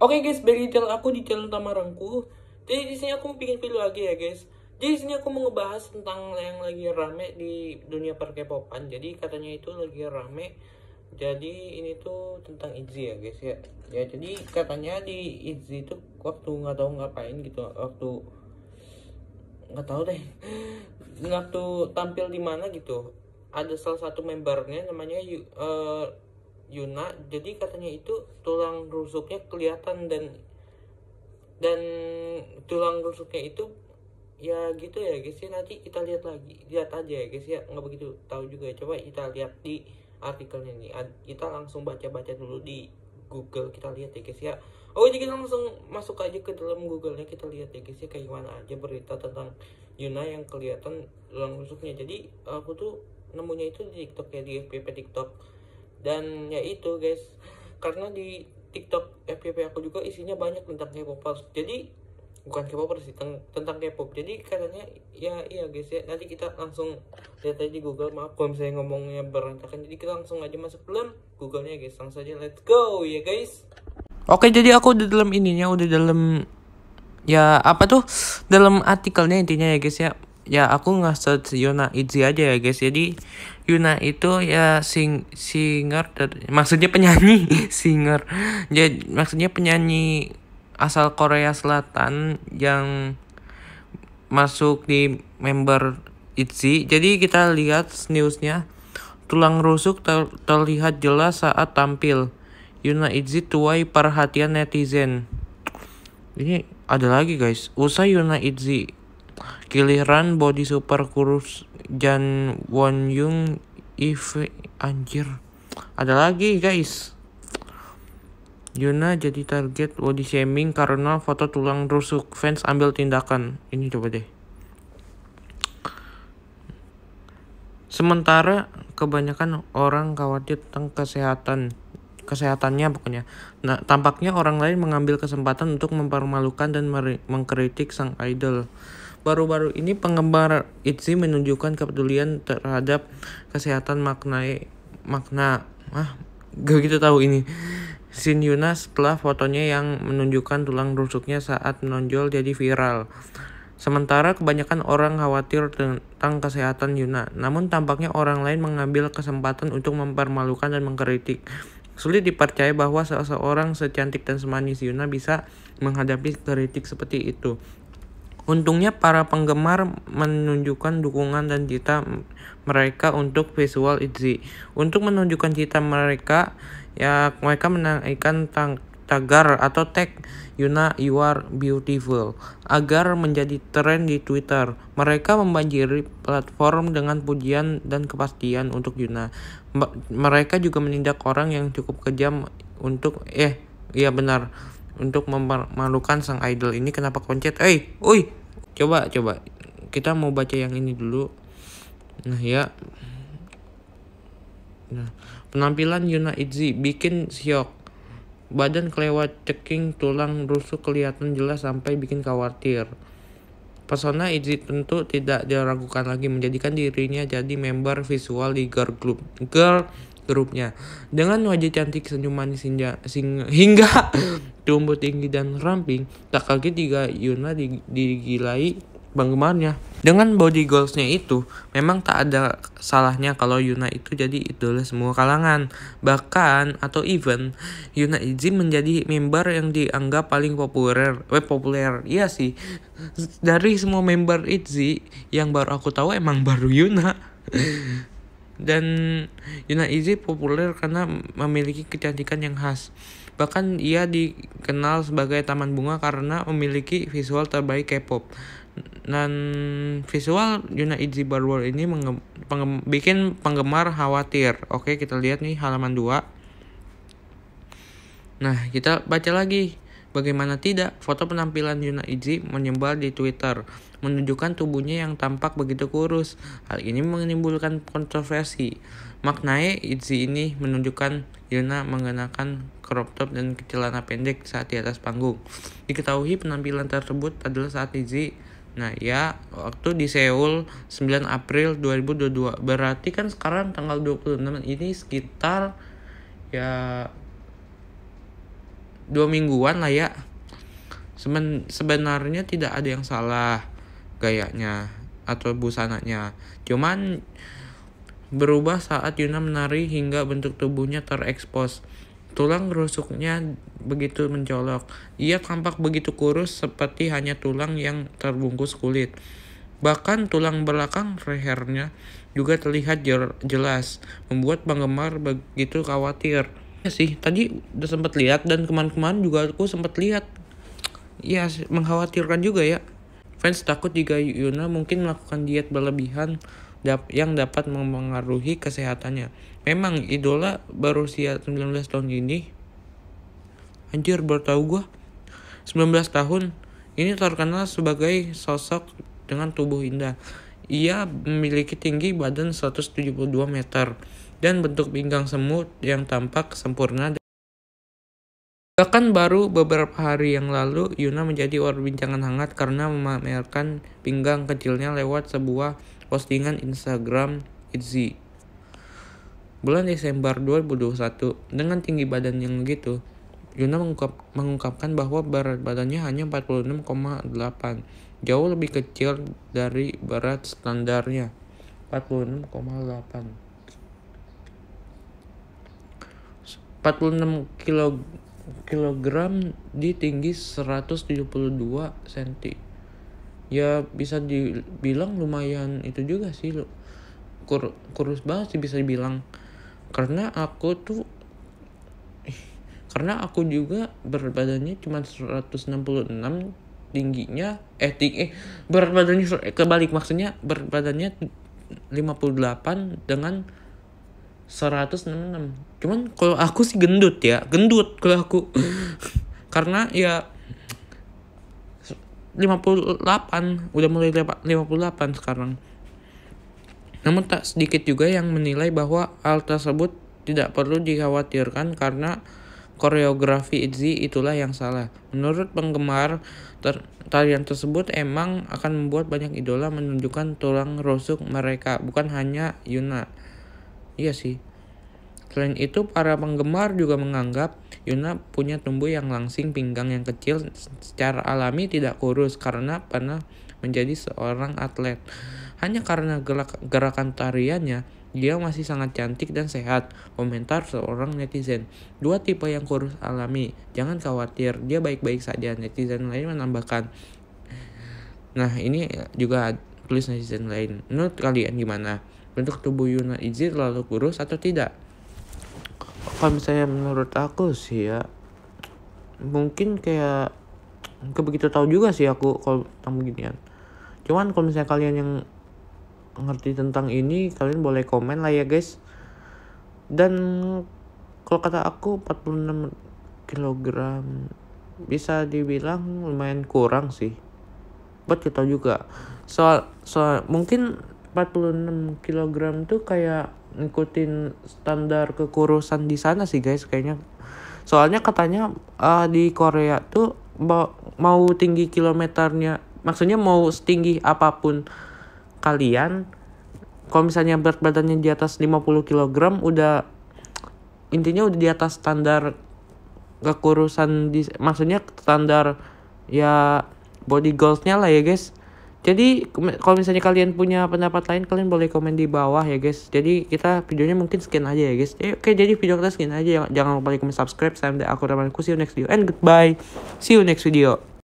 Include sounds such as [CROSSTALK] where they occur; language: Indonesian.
Oke okay guys, beri channel aku di channel Tamarangku. Jadi di sini aku mau bikin video lagi ya guys. Jadi di sini aku mau ngebahas tentang yang lagi rame di dunia perkepopan. Jadi katanya itu lagi rame. Jadi ini tuh tentang Izzy ya guys ya. Ya jadi katanya di Izzy itu waktu nggak tahu ngapain gitu, waktu nggak tahu deh, [LAUGHS] waktu tampil di mana gitu. Ada salah satu membernya namanya uh, Yuna jadi katanya itu tulang rusuknya kelihatan dan dan tulang rusuknya itu ya gitu ya guys ya nanti kita lihat lagi lihat aja ya guys ya nggak begitu tahu juga ya coba kita lihat di artikelnya nih kita langsung baca-baca dulu di Google kita lihat ya guys ya oh jadi kita langsung masuk aja ke dalam Googlenya. kita lihat ya guys ya kayak gimana aja berita tentang Yuna yang kelihatan tulang rusuknya jadi aku tuh nemunya itu di TikTok ya di FPP TikTok dan ya itu guys karena di TikTok FYP aku juga isinya banyak tentang K-popers jadi bukan K-popers sih tentang, K-pop jadi katanya ya iya guys ya nanti kita langsung lihat aja di Google maaf kalau misalnya ngomongnya berantakan jadi kita langsung aja masuk dalam Googlenya guys langsung aja let's go ya guys oke jadi aku udah dalam ininya udah dalam ya apa tuh dalam artikelnya intinya ya guys ya ya aku nggak search Yuna Itzy aja ya guys jadi Yuna itu ya sing singer maksudnya penyanyi [LAUGHS] singer jadi maksudnya penyanyi asal Korea Selatan yang masuk di member ITZY jadi kita lihat newsnya tulang rusuk ter terlihat jelas saat tampil Yuna Itzy tuai perhatian netizen ini ada lagi guys usai Yuna Itzy Giliran body super kurus Jan Won Jung If anjir ada lagi guys Yuna jadi target body shaming karena foto tulang rusuk fans ambil tindakan ini coba deh sementara kebanyakan orang khawatir tentang kesehatan kesehatannya pokoknya nah tampaknya orang lain mengambil kesempatan untuk mempermalukan dan mengkritik sang idol Baru-baru ini penggemar ITZY menunjukkan kepedulian terhadap kesehatan maknai makna ah gak gitu tahu ini Shin Yuna setelah fotonya yang menunjukkan tulang rusuknya saat menonjol jadi viral. Sementara kebanyakan orang khawatir tentang kesehatan Yuna, namun tampaknya orang lain mengambil kesempatan untuk mempermalukan dan mengkritik. Sulit dipercaya bahwa seseorang secantik dan semanis Yuna bisa menghadapi kritik seperti itu. Untungnya para penggemar menunjukkan dukungan dan cita mereka untuk visual Itzy. Untuk menunjukkan cita mereka, ya mereka menaikkan tang tagar atau tag Yuna You Are Beautiful agar menjadi tren di Twitter. Mereka membanjiri platform dengan pujian dan kepastian untuk Yuna. Mereka juga menindak orang yang cukup kejam untuk eh iya benar untuk memalukan sang idol ini kenapa koncet? Eh, oi. Coba coba kita mau baca yang ini dulu. Nah, ya. Nah, penampilan Yuna Itzy bikin siok, Badan kelewat ceking, tulang rusuk kelihatan jelas sampai bikin khawatir. Persona Izzy tentu tidak diragukan lagi menjadikan dirinya jadi member visual di girl group. Girl grupnya. Dengan wajah cantik, senyum manis hingga, hingga [LAUGHS] tumbuh tinggi dan ramping, tak kaget jika Yuna digilai penggemarnya. Dengan body goalsnya itu, memang tak ada salahnya kalau Yuna itu jadi idola semua kalangan. Bahkan atau even Yuna Izzy menjadi member yang dianggap paling populer. Eh, populer, iya sih. Dari semua member Izzy yang baru aku tahu emang baru Yuna. [LAUGHS] Dan Yuna Izzy populer karena memiliki kecantikan yang khas. Bahkan ia dikenal sebagai taman bunga karena memiliki visual terbaik K-pop non visual Yuna Izzy Barwal ini menge- penggem, bikin penggemar khawatir. Oke, kita lihat nih halaman 2. Nah, kita baca lagi. Bagaimana tidak, foto penampilan Yuna Izzy menyebar di Twitter, menunjukkan tubuhnya yang tampak begitu kurus. Hal ini menimbulkan kontroversi. Maknai Izzy ini menunjukkan Yuna mengenakan crop top dan celana pendek saat di atas panggung. Diketahui penampilan tersebut adalah saat Izzy Nah ya waktu di Seoul 9 April 2022 berarti kan sekarang tanggal 26 ini sekitar ya dua mingguan lah ya Seben, sebenarnya tidak ada yang salah gayanya atau busananya cuman berubah saat Yuna menari hingga bentuk tubuhnya terekspos Tulang rusuknya begitu mencolok. Ia tampak begitu kurus seperti hanya tulang yang terbungkus kulit. Bahkan tulang belakang lehernya juga terlihat jelas, membuat penggemar begitu khawatir. Ya sih, tadi udah sempat lihat dan kemarin-kemarin juga aku sempat lihat. Ya, mengkhawatirkan juga ya. Fans takut jika Yuna mungkin melakukan diet berlebihan yang dapat mempengaruhi kesehatannya. Memang idola berusia 19 tahun ini anjir baru tahu gua 19 tahun ini terkenal sebagai sosok dengan tubuh indah. Ia memiliki tinggi badan 172 meter dan bentuk pinggang semut yang tampak sempurna. Bahkan baru beberapa hari yang lalu, Yuna menjadi perbincangan hangat karena memamerkan pinggang kecilnya lewat sebuah postingan Instagram Itzy. Bulan Desember 2021, dengan tinggi badan yang begitu, Yuna mengungkap, mengungkapkan bahwa berat badannya hanya 46,8, jauh lebih kecil dari berat standarnya, 46,8. 46 kilo, kilogram di tinggi 172 cm ya bisa dibilang lumayan itu juga sih lo Kur kurus banget sih bisa dibilang karena aku tuh karena aku juga berat badannya cuma 166 tingginya eh tinggi eh, berat badannya eh, kebalik maksudnya berat badannya 58 dengan 166 cuman kalau aku sih gendut ya gendut kalau aku [LAUGHS] karena ya 58 udah mulai 58 sekarang namun tak sedikit juga yang menilai bahwa hal tersebut tidak perlu dikhawatirkan karena koreografi Itzy itulah yang salah. Menurut penggemar, tarian tersebut emang akan membuat banyak idola menunjukkan tulang rusuk mereka, bukan hanya Yuna. Iya sih. Selain itu, para penggemar juga menganggap Yuna punya tumbuh yang langsing pinggang yang kecil secara alami tidak kurus karena pernah menjadi seorang atlet. Hanya karena gerak gerakan tariannya, dia masih sangat cantik dan sehat. Komentar seorang netizen. Dua tipe yang kurus alami. Jangan khawatir, dia baik-baik saja. Netizen lain menambahkan. Nah, ini juga tulis netizen lain. Menurut kalian gimana? Bentuk tubuh Yuna Izzy terlalu kurus atau tidak? kalau misalnya menurut aku sih ya mungkin kayak nggak begitu tahu juga sih aku kalau tentang beginian cuman kalau misalnya kalian yang ngerti tentang ini kalian boleh komen lah ya guys dan kalau kata aku 46 kg bisa dibilang lumayan kurang sih buat kita juga soal soal mungkin 46 kg tuh kayak ngikutin standar kekurusan di sana sih guys kayaknya soalnya katanya uh, di Korea tuh mau tinggi kilometernya maksudnya mau setinggi apapun kalian kalau misalnya berat badannya di atas 50 kg udah intinya udah di atas standar kekurusan di maksudnya standar ya body goalsnya lah ya guys jadi kalau misalnya kalian punya pendapat lain kalian boleh komen di bawah ya guys. Jadi kita videonya mungkin sekian aja ya guys. Eh, oke jadi video kita sekian aja. Jangan lupa like, comment, subscribe. sampai Aku see you next video and goodbye. See you next video.